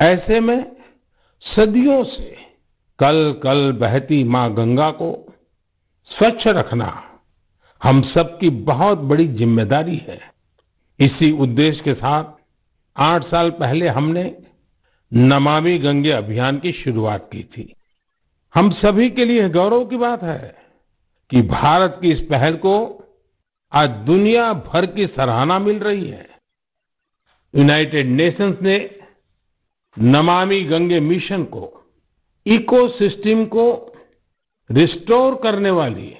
ऐसे में सदियों से कल कल बहती मां गंगा को स्वच्छ रखना हम सबकी बहुत बड़ी जिम्मेदारी है इसी उद्देश्य के साथ आठ साल पहले हमने नमामि गंगे अभियान की शुरुआत की थी हम सभी के लिए गौरव की बात है कि भारत की इस पहल को आज दुनिया भर की सराहना मिल रही है यूनाइटेड नेशंस ने नमामि गंगे मिशन को इकोसिस्टम को रिस्टोर करने वाली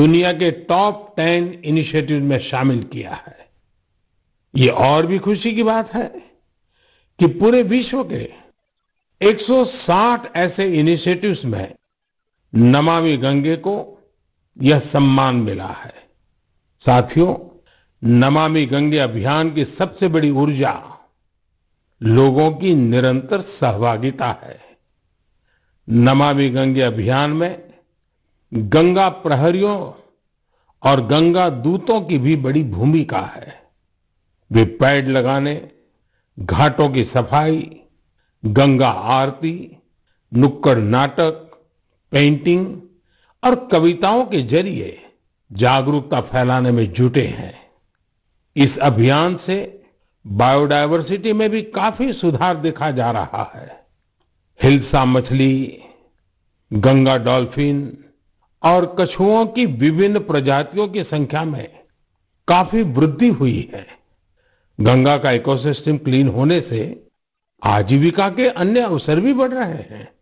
दुनिया के टॉप टेन इनिशिएटिव में शामिल किया है ये और भी खुशी की बात है कि पूरे विश्व के 160 ऐसे इनिशिएटिव्स में नमामि गंगे को यह सम्मान मिला है साथियों नमामि गंगे अभियान की सबसे बड़ी ऊर्जा लोगों की निरंतर सहभागिता है नमामि गंगे अभियान में गंगा प्रहरियों और गंगा दूतों की भी बड़ी भूमिका है वे पैड लगाने घाटों की सफाई गंगा आरती नुक्कड़ नाटक पेंटिंग और कविताओं के जरिए जागरूकता फैलाने में जुटे हैं इस अभियान से बायोडायवर्सिटी में भी काफी सुधार देखा जा रहा है हिलसा मछली गंगा डॉल्फिन और कछुओं की विभिन्न प्रजातियों की संख्या में काफी वृद्धि हुई है गंगा का इकोसिस्टम क्लीन होने से आजीविका के अन्य अवसर भी बढ़ रहे हैं